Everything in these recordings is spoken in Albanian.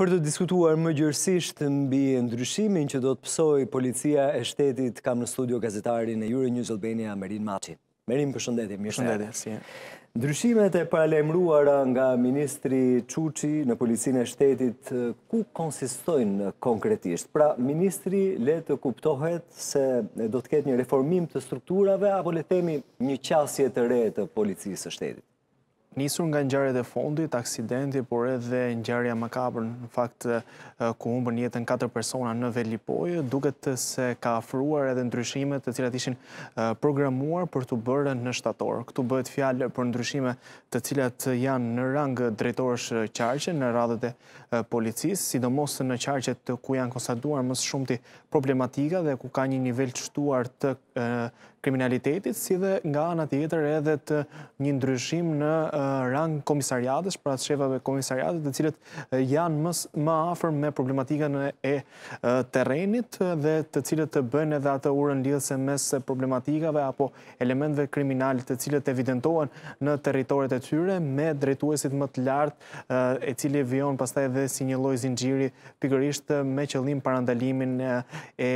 Për të diskutuar më gjërësisht të mbi ndryshimin që do të pësoj policia e shtetit kam në studio gazetarin e Jure News Albania, Merin Maci. Merin, përshëndetje, mjë shëndetje. Ndryshimet e paralemruara nga Ministri Quqi në policinë e shtetit, ku konsistojnë konkretisht? Pra, Ministri le të kuptohet se do të ketë një reformim të strukturave apo le temi një qasje të re të policisë e shtetit? Nisur nga njërëjt e fondit, aksidenti, por edhe njërëja makabrë në fakt ku unë jetën njëtën 4 persona në Velipojë, duket të se ka afruar edhe ndryshimet të cilat ishin programuar për të bërën në shtatorë. Këtu bëhet fjallë për ndryshime të cilat janë në rangë drejtorës qarqën në radhët e policisë, sidomos në qarqët të ku janë konsatuar mësë shumë të problematika dhe ku ka një nivel qëtuar të kriminalitetit, si dhe nga anë atjetër edhe të një ndryshim në rang komisariatës, pra të shefave komisariatës, të cilët janë më afer me problematikën e terenit dhe të cilët të bënë edhe atë urën lidhëse mes problematikave apo elementve kriminalit të cilët evidentohen në teritorit e tyre me drejtuesit më të lartë e cili vionë pastaj dhe si një loj zingjiri pikërisht me qëllim parandalimin e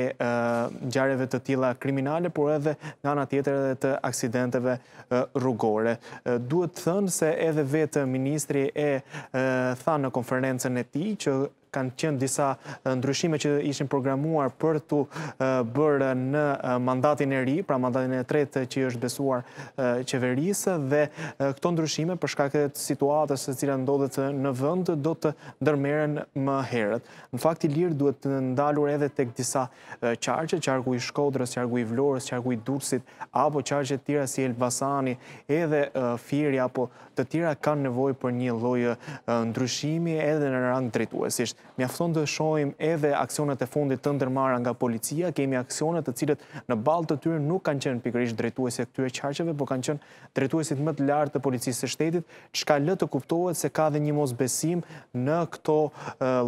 gjareve të tila kriminale, por edhe nga nga tjetër edhe të aksidenteve rrugore. Duhet të thënë se edhe vetë ministri e tha në konferencen e ti që kanë qenë disa ndryshime që ishin programuar për të bërë në mandatin e ri, pra mandatin e tretë që është besuar qeverisë, dhe këto ndryshime përshka këtë situatës e cilë ndodhët në vënd, do të dërmeren më herët. Në fakt i lirë duhet të ndalur edhe të këtë disa qarqe, qargu i shkodrës, qargu i vlorës, qargu i dursit, apo qarqe të tira si Elbasani, edhe firja, apo të tira kanë nevoj për një lojë ndryshimi edhe në rangë drejtuesisht mjafton të shojmë edhe aksionet e fundit të ndërmara nga policia, kemi aksionet të cilët në balë të tyre nuk kanë qenë pikërish drejtuese këtyre qarqeve, po kanë qenë drejtuesit më të lartë të policisë të shtetit, qka lë të kuptohet se ka dhe një mos besim në këto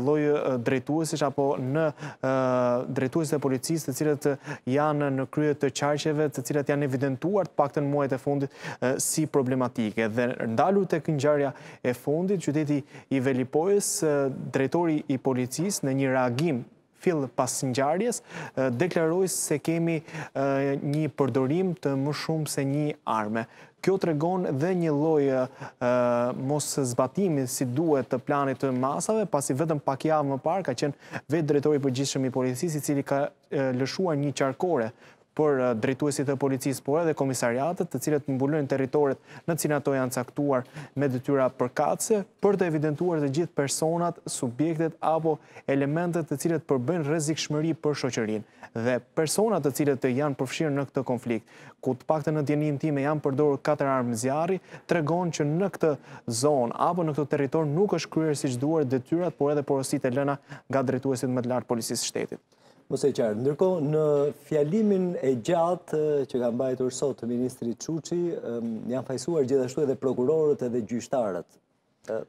lojë drejtuesish, apo në drejtuesit e policisë të cilët janë në kryet të qarqeve, të cilët janë evidentuar të pak të në muajt e fundit si problematike. Dhe ndalu të këngjarja e fundit, qyteti i Velipojës, drejtori i policis në një reagim fill pas njarjes, deklaroj se kemi një përdorim të më shumë se një arme. Kjo të regon dhe një lojë mos zbatimi si duhet të planit të masave, pasi vetëm pak javë më parë ka qenë vetë drejtori për gjithëshëm i policisë i cili ka lëshua një qarkore por eh, drejtuesit e policisë, por edhe komisariatet, të cilët mbulojnë territoret në cilë to janë caktuar me dëtyra përkatse, për të evidentuar të gjithë personat, subjektet apo elementet të cilët përbën rezik shmëri për shoqërin. Dhe personat të cilët të janë përfshirë në këtë konflikt, ku të pakte në djenin time janë përdorë katër armë zjarri, të regonë që në këtë zonë apo në këtë territor nuk është kryerë si qduar dëtyrat, por edhe porosit e lëna nga drejtuesit më të lartë policisë shtetit mëse qarë. Ndërko, në fjalimin e gjatë eh, që kam bajtur sot të Ministri Quqi, janë fajsuar gjithashtu edhe prokurorët edhe gjyshtarët. Eh,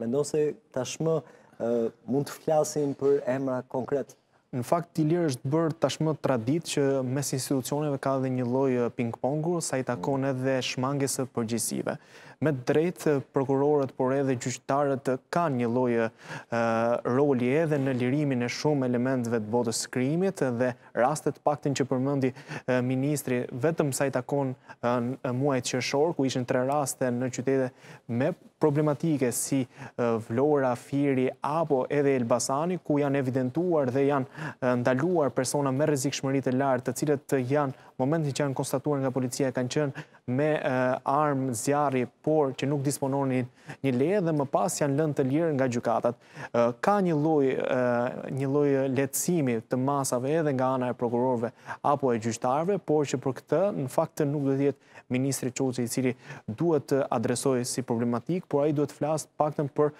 Mendo se tashmë eh, mund të flasin për emra konkretë. Në fakt, të lirë është bërë tashmë të tradit që mes institucioneve ka dhe një lojë ping-pongu, sa i takon edhe shmangesë përgjësive. Me drejtë, prokurorët, por edhe gjyqtarët ka një lojë roli edhe në lirimin e shumë elementve të botës skrimit dhe rastet paktin që përmëndi ministri vetëm sa i takon muajt qëshor, ku ishën tre raste në qytete me problematike si Vlora, Firi, apo edhe Elbasani, ku janë evidentuar dhe janë ndaluar persona me rezikshmërit e lartë, të cilët janë momentin që janë konstatuar nga policia kanë qënë me armë zjarri, por që nuk dispononin një leje dhe më pas janë lënd të lirë nga gjukatat. Ka një loj letësimi të masave edhe nga ana e prokurorve apo e gjyqtarve, por që për këtë në faktë nuk dhe tjetë Ministri Qoci i cili duhet të adresoj si problematik, por aji duhet të flasë pakten për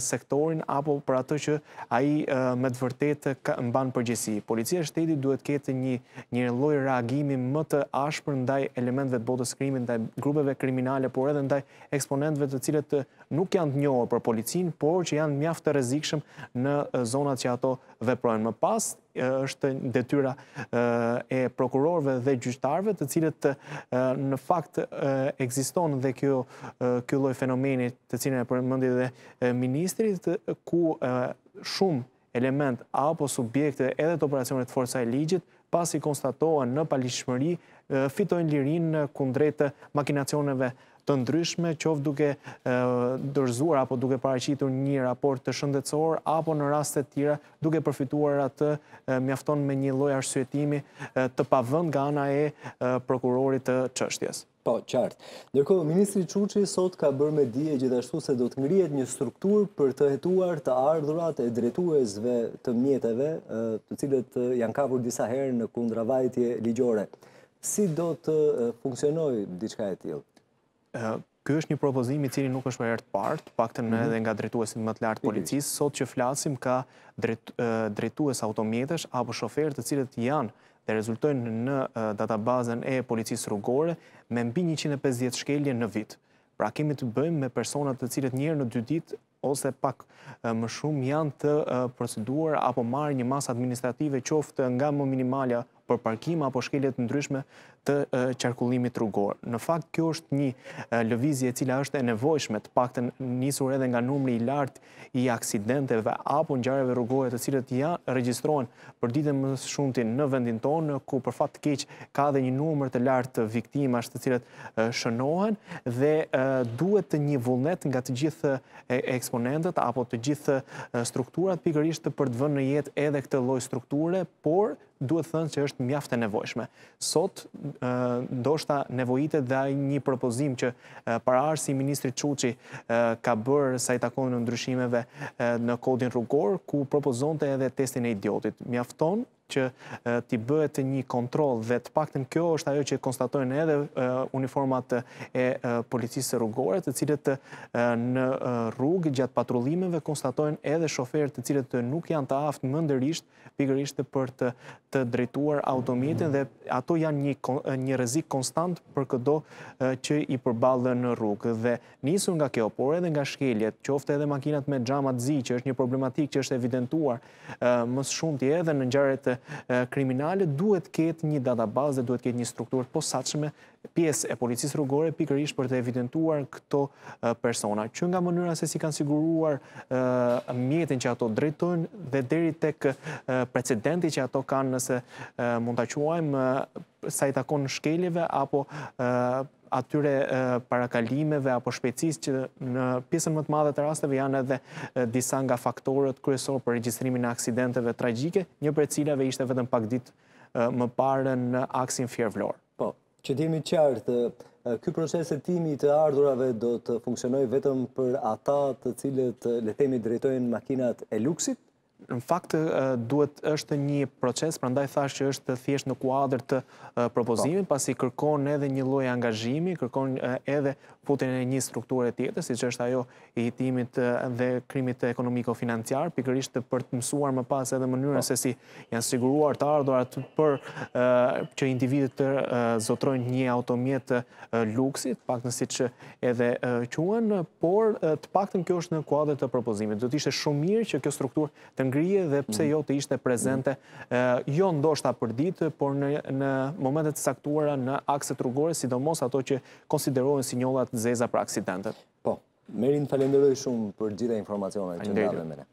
sektorin apo për atë që aji me të vërtet në banë përgjësi. Policia shtetit duhet kete një loj reagimi më të ashpër ndaj elementve të botës krimi, ndaj grupeve kriminale, por edhe ndaj eksponentve të cilët nuk janë të njohë për policin, por që janë mjaftë të rezikshëm në zonat që ato veprojnë. Më pas, është detyra e prokurorve dhe gjyqtarve të cilët në fakt eksiston dhe kjo loj fenomeni të cilën e për dhe ministrit, ku shumë element apo subjekte edhe të operacionet forësaj ligjit pas i në palishmëri fitojnë lirin në kundrejtë makinacioneve të ndryshme, qovë duke dërzuar apo duke paracitur një raport të shëndetsor, apo në rastet tjera duke përfituar atë mjafton me një loj arsuetimi të pavënd nga ana e prokurorit të qështjes. Po, qartë. Ndërko, Ministri Quqi sot ka bërë me dje gjithashtu se do të ngrijet një struktur për të hetuar të ardhurat e dretuesve të mjetëve të cilët janë kapur disa herë në kundra vajtje ligjore. Si do të funksionoj diçka e tjilë? Ky është një propozim i cili nuk është për herë të parë, të paktën mhm. edhe nga drejtuesin më të lartë mhm. policisë, sot që flasim ka drejtues automjetësh, apo shoferë të cilët janë dhe rezultojnë në databazën e policisë rrugore me mbi 150 shkelje në vit. Pra kemi të bëjmë me personat të cilët një herë në dy ditë ose pak më shumë janë të proceduar apo marrë një masë administrative qoftë nga më minimalja për parkima apo shkeljet ndryshme të qarkullimit rrugor. Në fakt, kjo është një lëvizje cila është e nevojshme të të njësur edhe nga numri i lartë i aksidenteve apo njareve rrugore të cilët ja registrohen për ditë më shumëtin në vendin tonë, ku për fat të keq ka dhe një numër të lartë të viktima të cilët shënohen dhe duhet të një vullnet nga të gjithë eksponentet apo të gjithë strukturat pikërisht për të vënë në jetë edhe këtë loj strukture, por duhet thënë që është mjaftë e nevojshme. Sot, ndoshta nevojitet dhe një propozim që para arë si Ministri Quqi ka bërë sa i takonë në ndryshimeve në kodin rrugor, ku propozonte edhe testin e idiotit. Mjafton që t'i bëhet një kontrol dhe të pakten kjo është ajo që konstatojnë edhe uniformat e policisë rrugore të cilët në rrugë gjatë patrullimeve konstatojnë edhe shoferët të cilët nuk janë të aftë më ndërisht pikërisht për të, drejtuar automjetin dhe ato janë një, një konstant për këdo që i përbalë në rrugë. Dhe nisën nga kjo, por edhe nga shkeljet, qofte edhe makinat me gjamat zi, që është një problematik që është evidentuar mësë shumë të edhe në njërët kriminale, duhet ketë një database dhe duhet ketë një strukturë posaqme pjesë e policisë rrugore pikërish për të evidentuar këto persona. Që nga mënyra se si kanë siguruar mjetin që ato drejtojnë dhe deri tek precedenti që ato kanë nëse mund të quajmë sa i takon në shkeljeve, apo atyre parakalimeve apo shpecis që në pjesën më të madhe të rasteve janë edhe disa nga faktorët kryesor për registrimin e aksidenteve tragjike, një për cilave ishte vetëm pak dit më parë në aksin fjervlor. Po, që dimi qartë, këj proceset timi të ardurave do të funksionoj vetëm për ata të cilët lethemi drejtojnë makinat e luksit, në fakt duhet është një proces, prandaj thash që është thjesht në kuadrë të propozimit, po. pasi kërkon edhe një lloj angazhimi, kërkon edhe futjen e një tjetë, tjetër, siç është ajo i hetimit dhe krimit ekonomiko-financiar, pikërisht për të mësuar më pas edhe mënyrën po. se si janë siguruar të ardhurat për që individët të zotrojnë një automjet luksit, pak paktën që edhe quhen, por të paktën kjo është në kuadër të propozimit. Do të ishte shumë mirë që kjo strukturë ngrije dhe pse jo të ishte prezente jo ndoshta për ditë, por në momentet saktuara në akset rrugore, sidomos ato që konsiderohen si njollat zeza për aksidentet. Po, merin falenderoj shumë për gjitha informacionet që ndave mene.